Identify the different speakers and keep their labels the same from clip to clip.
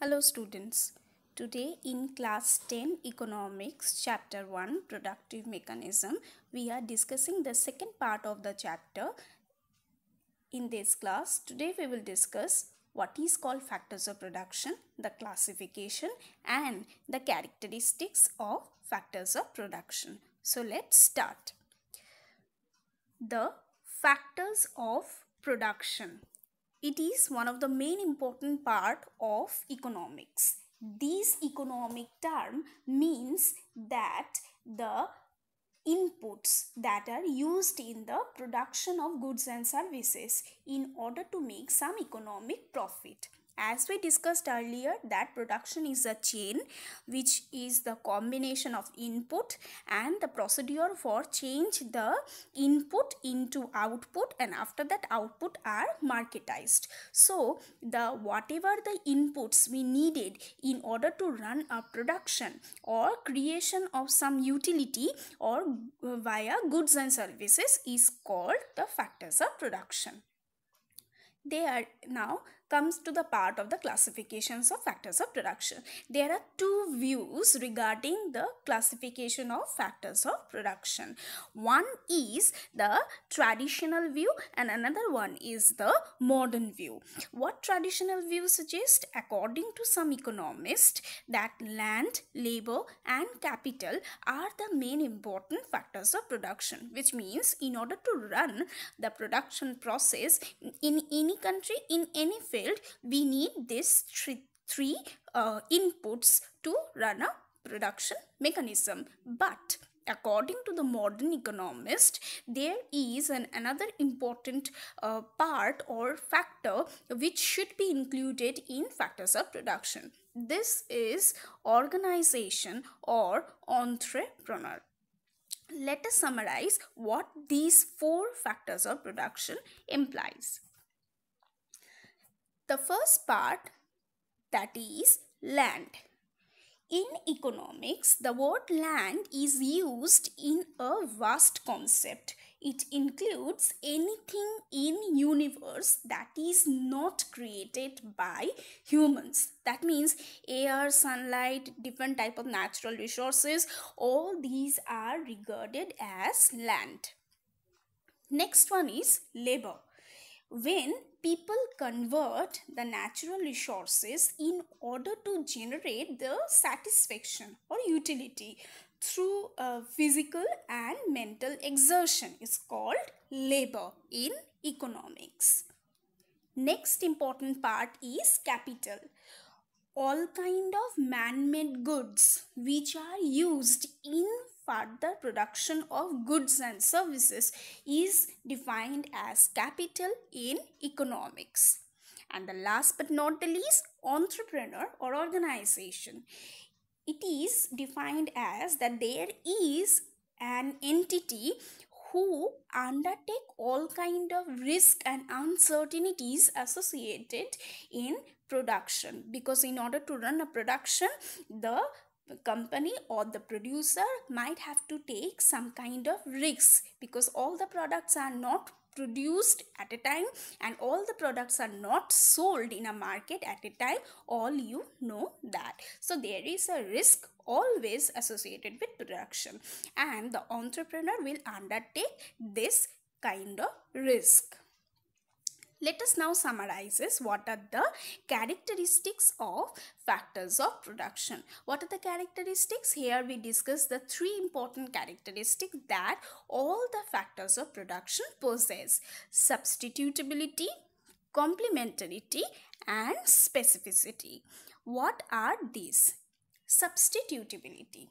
Speaker 1: Hello students. Today in class 10 economics chapter 1 productive mechanism we are discussing the second part of the chapter. In this class today we will discuss what is called factors of production, the classification and the characteristics of factors of production. So let's start. The factors of production it is one of the main important part of economics. This economic term means that the inputs that are used in the production of goods and services in order to make some economic profit as we discussed earlier that production is a chain which is the combination of input and the procedure for change the input into output and after that output are marketized so the whatever the inputs we needed in order to run a production or creation of some utility or via goods and services is called the factors of production they are now comes to the part of the classifications of factors of production. There are two views regarding the classification of factors of production. One is the traditional view and another one is the modern view. What traditional view suggests? According to some economists that land, labor and capital are the main important factors of production which means in order to run the production process in any country in any field we need these three, three uh, inputs to run a production mechanism. But according to the modern economist there is an another important uh, part or factor which should be included in factors of production this is organization or entrepreneur let us summarize what these four factors of production implies the first part that is land. In economics, the word land is used in a vast concept. It includes anything in universe that is not created by humans. That means air, sunlight, different type of natural resources, all these are regarded as land. Next one is labor when people convert the natural resources in order to generate the satisfaction or utility through uh, physical and mental exertion is called labor in economics next important part is capital all kind of man-made goods which are used in further production of goods and services is defined as capital in economics. And the last but not the least, entrepreneur or organization. It is defined as that there is an entity who undertake all kind of risk and uncertainties associated in production because in order to run a production the the company or the producer might have to take some kind of risks because all the products are not produced at a time and all the products are not sold in a market at a time all you know that so there is a risk always associated with production and the entrepreneur will undertake this kind of risk let us now summarizes what are the characteristics of factors of production. What are the characteristics? Here we discuss the three important characteristics that all the factors of production possess. Substitutability, complementarity and specificity. What are these? Substitutability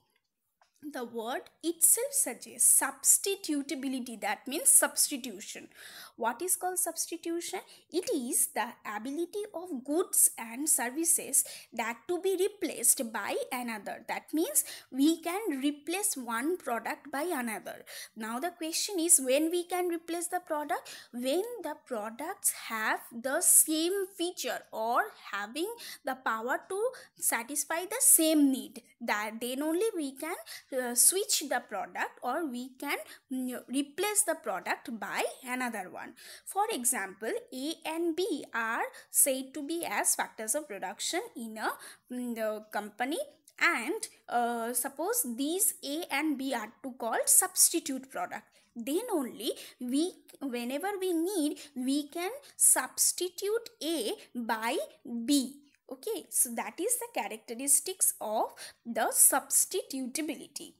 Speaker 1: the word itself suggests substitutability that means substitution what is called substitution it is the ability of goods and services that to be replaced by another that means we can replace one product by another now the question is when we can replace the product when the products have the same feature or having the power to satisfy the same need that then only we can uh, switch the product or we can mm, replace the product by another one. For example, A and B are said to be as factors of production in a mm, company and uh, suppose these A and B are to call substitute product then only we whenever we need we can substitute A by B Okay, so that is the characteristics of the substitutability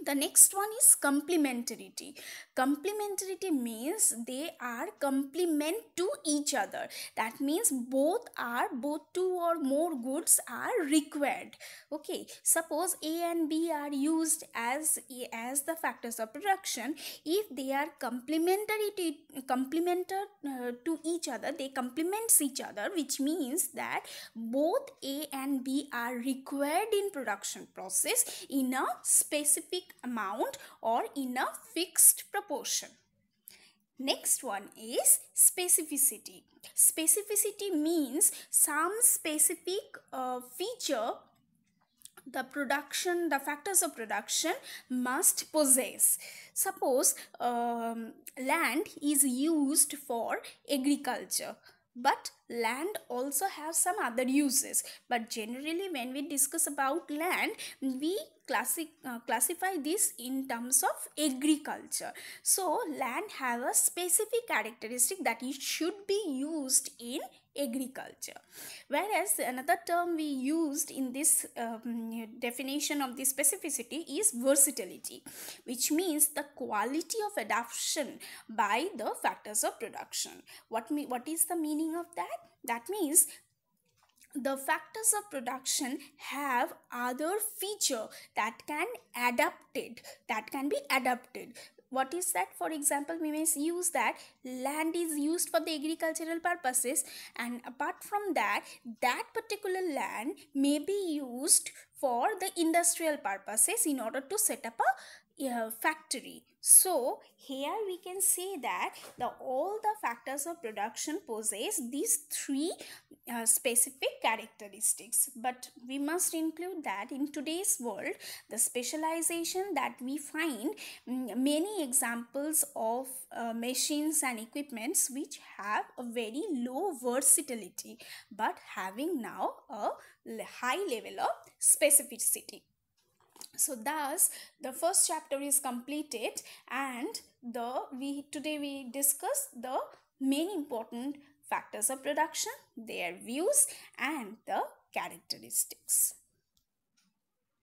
Speaker 1: the next one is complementarity complementarity means they are complement to each other that means both are both two or more goods are required okay suppose a and b are used as as the factors of production if they are complementary to, complementary uh, to each other they complements each other which means that both a and b are required in production process in a specific specific amount or in a fixed proportion. Next one is specificity. Specificity means some specific uh, feature the production the factors of production must possess suppose um, land is used for agriculture but land also have some other uses but generally when we discuss about land we classic, uh, classify this in terms of agriculture so land have a specific characteristic that it should be used in agriculture. Whereas another term we used in this um, definition of the specificity is versatility, which means the quality of adaptation by the factors of production. What, me, what is the meaning of that? That means the factors of production have other feature that can adapted that can be adapted what is that? For example, we may use that land is used for the agricultural purposes and apart from that, that particular land may be used for the industrial purposes in order to set up a uh, factory. So here we can say that the all the factors of production possess these three uh, specific characteristics but we must include that in today's world the specialization that we find mm, many examples of uh, machines and equipments which have a very low versatility but having now a high level of specificity so thus the first chapter is completed and the we today we discuss the main important factors of production their views and the characteristics